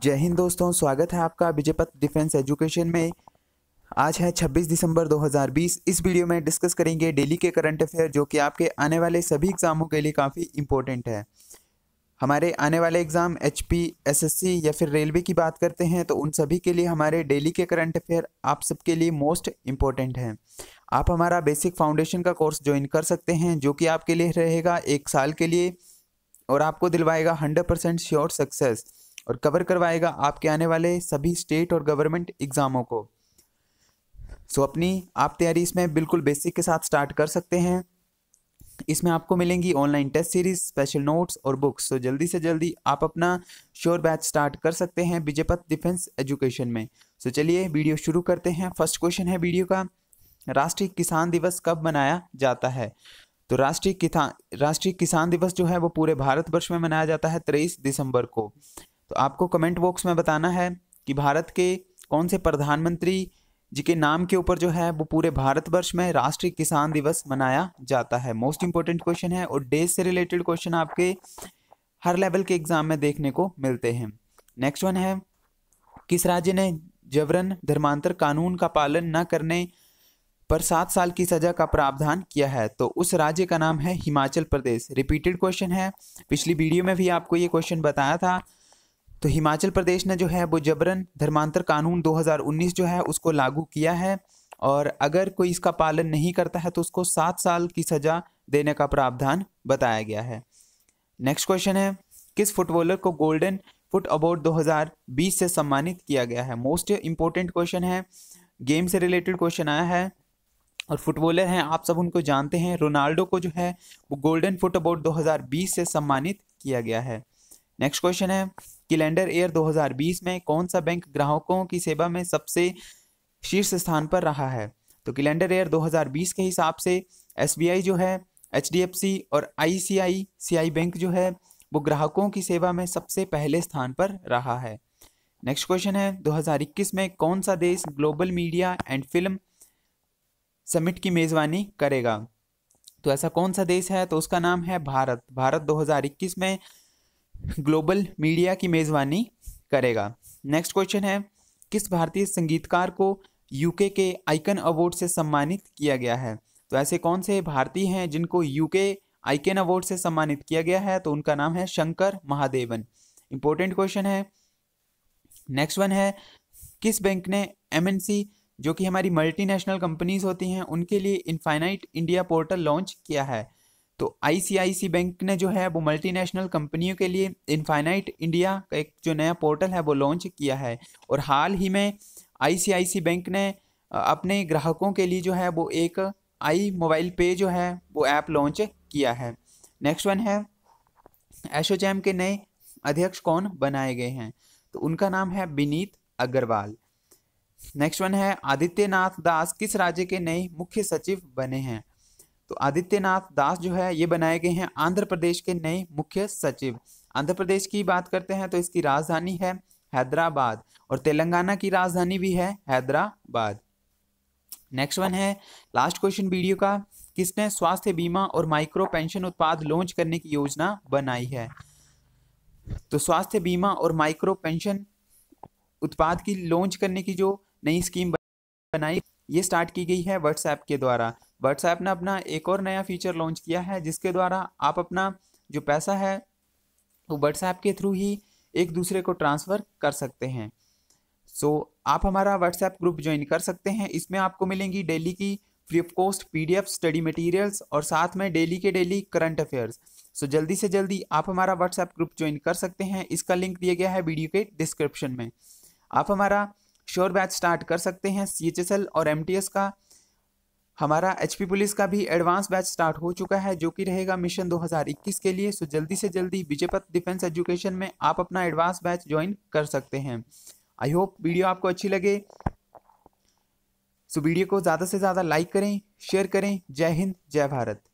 जय हिंद दोस्तों स्वागत है आपका विजयपथ डिफेंस एजुकेशन में आज है 26 दिसंबर 2020 इस वीडियो में डिस्कस करेंगे डेली के करंट अफेयर जो कि आपके आने वाले सभी एग्ज़ामों के लिए काफ़ी इम्पोर्टेंट है हमारे आने वाले एग्ज़ाम एच पी या फिर रेलवे की बात करते हैं तो उन सभी के लिए हमारे डेली के करंट अफेयर आप सबके लिए मोस्ट इम्पोर्टेंट हैं आप हमारा बेसिक फाउंडेशन का कोर्स ज्वाइन कर सकते हैं जो कि आपके लिए रहेगा एक साल के लिए और आपको दिलवाएगा हंड्रेड परसेंट श्योर सक्सेस और कवर करवाएगा आपके आने वाले सभी स्टेट और गवर्नमेंट एग्ज़ामों को सो so, अपनी आप तैयारी इसमें बिल्कुल बेसिक के साथ स्टार्ट कर सकते हैं इसमें आपको मिलेंगी online test series special notes और बुक्स तो जल्दी से जल्दी आप अपना श्योर बैच स्टार्ट कर सकते हैं विजयपथ डिफेंस एजुकेशन में सो so, चलिए वीडियो शुरू करते हैं फर्स्ट क्वेश्चन है वीडियो का राष्ट्रीय किसान दिवस कब मनाया जाता है तो राष्ट्रीय किसान राष्ट्रीय किसान दिवस जो है वो पूरे भारतवर्ष में मनाया जाता है तेईस दिसंबर को तो आपको कमेंट बॉक्स में बताना है कि भारत के कौन से प्रधानमंत्री जी के नाम के ऊपर जो है वो पूरे भारतवर्ष में राष्ट्रीय किसान दिवस मनाया जाता है मोस्ट इंपॉर्टेंट क्वेश्चन है और डेज से रिलेटेड क्वेश्चन आपके हर लेवल के एग्जाम में देखने को मिलते हैं नेक्स्ट वन है किस राज्य ने जबरन धर्मांतर कानून का पालन न करने पर सात साल की सजा का प्रावधान किया है तो उस राज्य का नाम है हिमाचल प्रदेश रिपीटेड क्वेश्चन है पिछली वीडियो में भी आपको ये क्वेश्चन बताया था तो हिमाचल प्रदेश ने जो है वो जबरन धर्मांतर कानून 2019 जो है उसको लागू किया है और अगर कोई इसका पालन नहीं करता है तो उसको सात साल की सज़ा देने का प्रावधान बताया गया है नेक्स्ट क्वेश्चन है किस फुटबॉलर को गोल्डन फुट अवार्ड 2020 से सम्मानित किया गया है मोस्ट इम्पोर्टेंट क्वेश्चन है गेम से रिलेटेड क्वेश्चन आया है और फुटबॉलर हैं आप सब उनको जानते हैं रोनाल्डो को जो है वो गोल्डन फुट अवार्ड 2020 से सम्मानित किया गया है नेक्स्ट क्वेश्चन है कैलेंडर ईयर 2020 में कौन सा बैंक ग्राहकों की सेवा में सबसे शीर्ष स्थान पर रहा है तो कैलेंडर ईयर 2020 के हिसाब से एस जो है एच और आई बैंक जो है वो ग्राहकों की सेवा में सबसे पहले स्थान पर रहा है नेक्स्ट क्वेश्चन है 2021 में कौन सा देश global media and film summit की मेज़बानी करेगा तो ऐसा कौन सा देश है तो उसका नाम है भारत भारत 2021 में ग्लोबल मीडिया की मेज़बानी करेगा नेक्स्ट क्वेश्चन है किस भारतीय संगीतकार को यूके के आइकन अवार्ड से सम्मानित किया गया है तो ऐसे कौन से भारतीय हैं जिनको यूके आइकन अवार्ड से सम्मानित किया गया है तो उनका नाम है शंकर महादेवन इंपॉर्टेंट क्वेश्चन है नेक्स्ट वन है किस बैंक ने एम जो कि हमारी मल्टीनेशनल कंपनीज होती हैं उनके लिए इनफाइनाइट इंडिया पोर्टल लॉन्च किया है तो आईसीआईसी बैंक ने जो है वो मल्टीनेशनल कंपनियों के लिए इनफाइनाइट इंडिया का एक जो नया पोर्टल है वो लॉन्च किया है और हाल ही में आईसीआईसी बैंक ने अपने ग्राहकों के लिए जो है वो एक आई मोबाइल पे जो है वो ऐप लॉन्च किया है नेक्स्ट वन है एसोचैम के नए अध्यक्ष कौन बनाए गए हैं तो उनका नाम है विनीत अग्रवाल नेक्स्ट वन है आदित्यनाथ दास किस राज्य के नए मुख्य सचिव बने हैं तो आदित्यनाथ दास जो है ये बनाए गए हैं आंध्र प्रदेश के नए मुख्य सचिव आंध्र प्रदेश की बात करते हैं तो इसकी राजधानी है हैदराबाद और तेलंगाना की राजधानी भी है हैदराबाद नेक्स्ट वन है लास्ट क्वेश्चन वीडियो का किसने स्वास्थ्य बीमा और माइक्रो पेंशन उत्पाद लॉन्च करने की योजना बनाई है तो स्वास्थ्य बीमा और माइक्रो पेंशन उत्पाद की लॉन्च करने की जो नई स्कीम बनाई ये स्टार्ट की गई है व्हाट्सएप के द्वारा व्हाट्सएप ने अपना एक और नया फीचर लॉन्च किया है जिसके द्वारा आप अपना जो पैसा है वो व्हाट्सएप के थ्रू ही एक दूसरे को ट्रांसफ़र कर सकते हैं सो so, आप हमारा व्हाट्सएप ग्रुप ज्वाइन कर सकते हैं इसमें आपको मिलेंगी डेली की free of cost P study materials और साथ में डेली के डेली करंट अफेयर्स सो जल्दी से जल्दी आप हमारा व्हाट्सएप ग्रुप ज्वाइन कर सकते हैं इसका लिंक दिया गया है वीडियो के डिस्क्रिप्शन में आप हमारा श्योर बैच स्टार्ट कर सकते हैं सी और एम का हमारा एच पुलिस का भी एडवांस बैच स्टार्ट हो चुका है जो कि रहेगा मिशन 2021 के लिए सो जल्दी से जल्दी विजयपथ डिफेंस एजुकेशन में आप अपना एडवांस बैच ज्वाइन कर सकते हैं आई होप वीडियो आपको अच्छी लगे सो वीडियो को ज़्यादा से ज़्यादा लाइक करें शेयर करें जय हिंद जय भारत